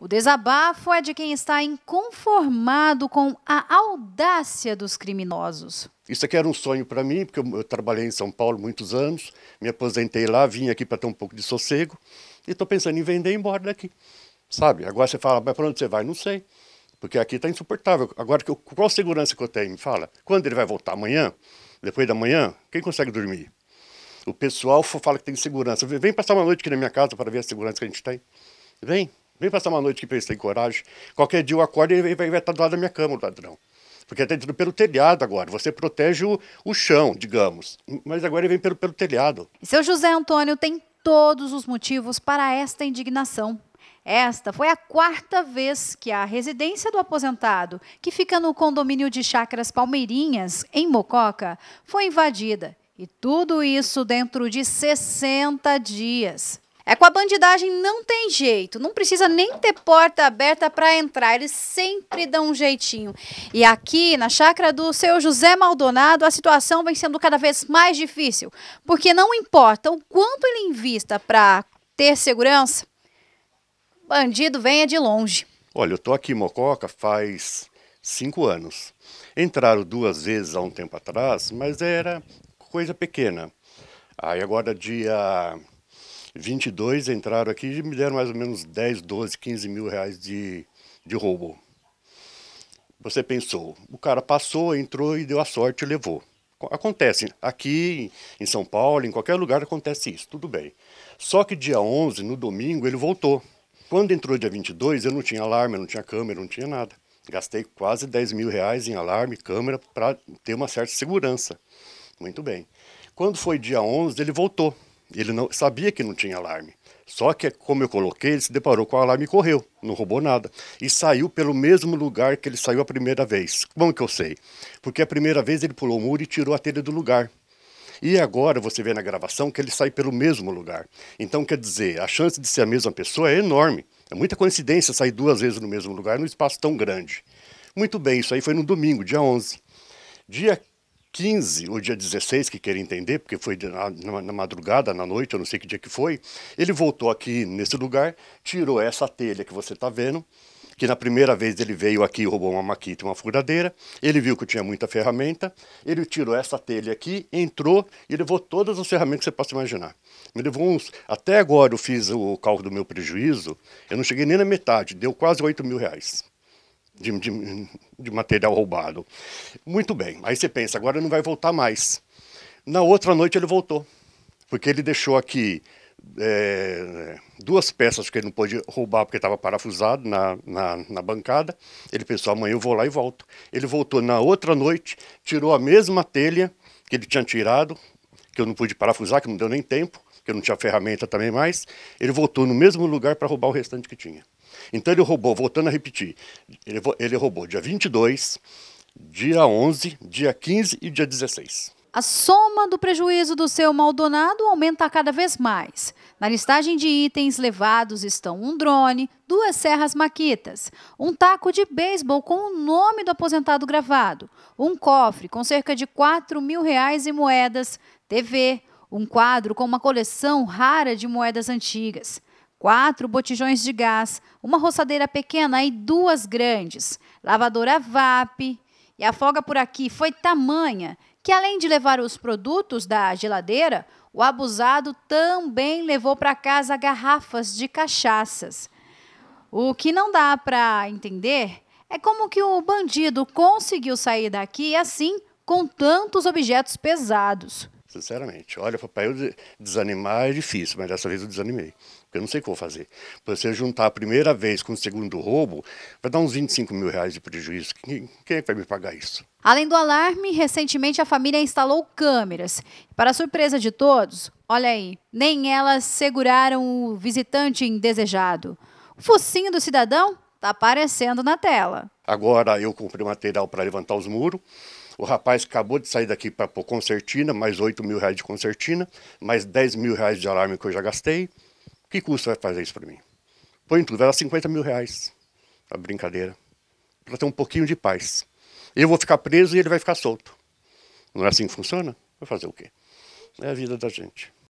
O desabafo é de quem está inconformado com a audácia dos criminosos. Isso aqui era um sonho para mim, porque eu trabalhei em São Paulo muitos anos, me aposentei lá, vim aqui para ter um pouco de sossego e estou pensando em vender e ir embora daqui. Sabe? Agora você fala, mas para onde você vai? Não sei porque aqui está insuportável. Agora, que qual segurança que eu tenho? Me fala. Quando ele vai voltar? Amanhã? Depois da manhã? Quem consegue dormir? O pessoal fala que tem segurança. Vem passar uma noite aqui na minha casa para ver a segurança que a gente tem. Vem. Vem passar uma noite que pensei em coragem. Qualquer dia eu acordo e ele vai estar do lado da minha cama, o ladrão. Porque está entrando pelo telhado agora. Você protege o, o chão, digamos. Mas agora ele vem pelo, pelo telhado. E seu José Antônio tem todos os motivos para esta indignação. Esta foi a quarta vez que a residência do aposentado, que fica no condomínio de Chacras Palmeirinhas, em Mococa, foi invadida. E tudo isso dentro de 60 dias. É com a bandidagem não tem jeito, não precisa nem ter porta aberta para entrar, eles sempre dão um jeitinho. E aqui na chácara do seu José Maldonado, a situação vem sendo cada vez mais difícil, porque não importa o quanto ele invista para ter segurança, bandido venha de longe. Olha, eu tô aqui em Mococa faz cinco anos. Entraram duas vezes há um tempo atrás, mas era coisa pequena. Aí agora dia 22 entraram aqui e me deram mais ou menos 10, 12, 15 mil reais de, de roubo. Você pensou, o cara passou, entrou e deu a sorte e levou. Acontece, aqui em São Paulo, em qualquer lugar acontece isso, tudo bem. Só que dia 11, no domingo, ele voltou. Quando entrou dia 22, eu não tinha alarme, não tinha câmera, não tinha nada. Gastei quase 10 mil reais em alarme, câmera, para ter uma certa segurança. Muito bem. Quando foi dia 11, ele voltou. Ele não sabia que não tinha alarme. Só que, como eu coloquei, ele se deparou com o alarme e correu, não roubou nada. E saiu pelo mesmo lugar que ele saiu a primeira vez. Como que eu sei? Porque a primeira vez ele pulou o muro e tirou a telha do lugar. E agora você vê na gravação que ele sai pelo mesmo lugar. Então, quer dizer, a chance de ser a mesma pessoa é enorme. É muita coincidência sair duas vezes no mesmo lugar num espaço tão grande. Muito bem, isso aí foi no domingo, dia 11. Dia 15 ou dia 16, que querem entender, porque foi na, na, madrugada, na noite, eu não sei que dia que foi, ele voltou aqui nesse lugar, tirou essa telha que você está vendo, que na primeira vez ele veio aqui, roubou uma maquita e uma furadeira, ele viu que tinha muita ferramenta, ele tirou essa telha aqui, entrou e levou todas as ferramentas que você possa imaginar. Me levou uns, até agora eu fiz o cálculo do meu prejuízo, eu não cheguei nem na metade, deu quase 8 mil reais de, de, de material roubado. Muito bem, aí você pensa, agora não vai voltar mais. Na outra noite ele voltou, porque ele deixou aqui é, duas peças que ele não pôde roubar porque estava parafusado na, na, na, bancada. Ele pensou: amanhã eu vou lá e volto. Ele voltou na outra noite, tirou a mesma telha que ele tinha tirado, que eu não pude parafusar, que não deu nem tempo, porque não tinha ferramenta também mais, ele voltou no mesmo lugar para roubar o restante que tinha. Então ele roubou, voltando a repetir, ele, ele roubou dia 22, dia 11, dia 15 e dia 16. A soma do prejuízo do seu Maldonado aumenta cada vez mais. Na listagem de itens levados estão um drone, duas serras maquitas, um taco de beisebol com o nome do aposentado gravado, um cofre com cerca de 4 mil reais em moedas, TV, um quadro com uma coleção rara de moedas antigas, quatro botijões de gás, uma roçadeira pequena e duas grandes, lavadora VAP. E a folga por aqui foi tamanha que, além de levar os produtos da geladeira, o abusado também levou para casa garrafas de cachaças. O que não dá para entender é como que o bandido conseguiu sair daqui assim com tantos objetos pesados. Sinceramente. Olha, papai, eu desanimar é difícil, mas dessa vez eu desanimei. Porque eu não sei o que vou fazer. você juntar a primeira vez com o segundo roubo, vai dar uns 25 mil reais de prejuízo. Quem, quem é que vai me pagar isso? Além do alarme, recentemente a família instalou câmeras. Para surpresa de todos, olha aí, nem elas seguraram o visitante indesejado. O focinho do cidadão está aparecendo na tela. Agora eu comprei material para levantar os muros o rapaz acabou de sair daqui para pôr concertina, mais 8 mil reais de concertina, mais 10 mil reais de alarme que eu já gastei. Que custo vai fazer isso para mim? Põe tudo, vai dar 50 mil reais. A tá brincadeira. Para ter um pouquinho de paz. Eu vou ficar preso e ele vai ficar solto. Não é assim que funciona? Vai fazer o quê? É a vida da gente.